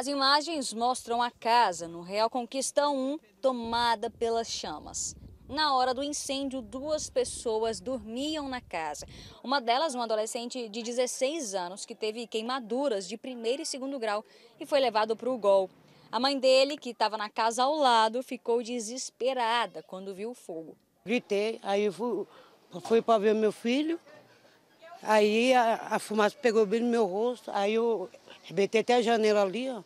As imagens mostram a casa no Real Conquista 1 tomada pelas chamas. Na hora do incêndio, duas pessoas dormiam na casa. Uma delas, um adolescente de 16 anos, que teve queimaduras de primeiro e segundo grau e foi levado para o gol. A mãe dele, que estava na casa ao lado, ficou desesperada quando viu o fogo. Gritei, aí fui, fui para ver meu filho, Aí a, a fumaça pegou bem no meu rosto, aí eu arrebentei até a janela ali, ó.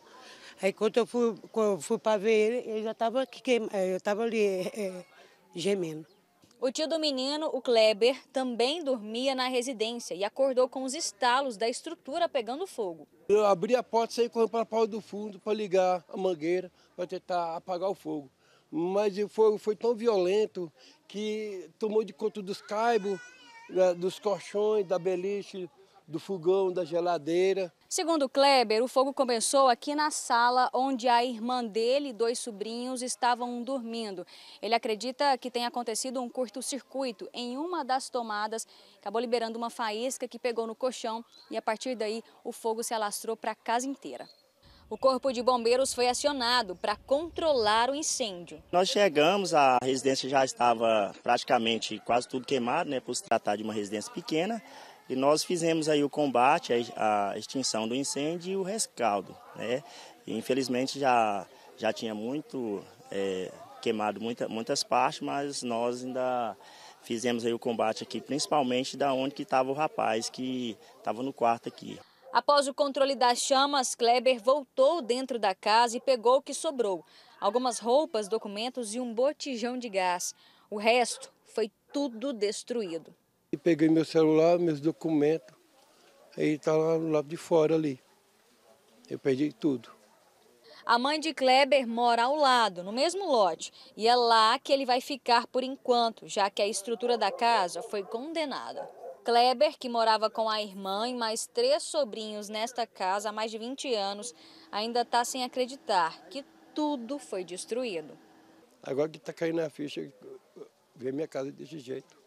Aí quando eu fui, fui para ver ele, ele já estava é, eu tava ali é, é, gemendo. O tio do menino, o Kleber, também dormia na residência e acordou com os estalos da estrutura pegando fogo. Eu abri a porta e saí correndo para a porta do fundo para ligar a mangueira para tentar apagar o fogo. Mas o fogo foi tão violento que tomou de conta dos caibos, né, dos colchões, da beliche, do fogão, da geladeira. Segundo Kleber, o fogo começou aqui na sala onde a irmã dele e dois sobrinhos estavam dormindo. Ele acredita que tenha acontecido um curto-circuito em uma das tomadas, acabou liberando uma faísca que pegou no colchão e a partir daí o fogo se alastrou para a casa inteira o Corpo de Bombeiros foi acionado para controlar o incêndio. Nós chegamos, a residência já estava praticamente quase tudo queimado, né, por se tratar de uma residência pequena, e nós fizemos aí o combate, a extinção do incêndio e o rescaldo. Né? E, infelizmente já, já tinha muito é, queimado muita, muitas partes, mas nós ainda fizemos aí o combate aqui, principalmente da onde que estava o rapaz que estava no quarto aqui. Após o controle das chamas, Kleber voltou dentro da casa e pegou o que sobrou: algumas roupas, documentos e um botijão de gás. O resto foi tudo destruído. E peguei meu celular, meus documentos, aí está lá no lado de fora ali. Eu perdi tudo. A mãe de Kleber mora ao lado, no mesmo lote, e é lá que ele vai ficar por enquanto, já que a estrutura da casa foi condenada. Kleber, que morava com a irmã e mais três sobrinhos nesta casa há mais de 20 anos, ainda está sem acreditar que tudo foi destruído. Agora que está caindo a ficha, ver minha casa desse jeito.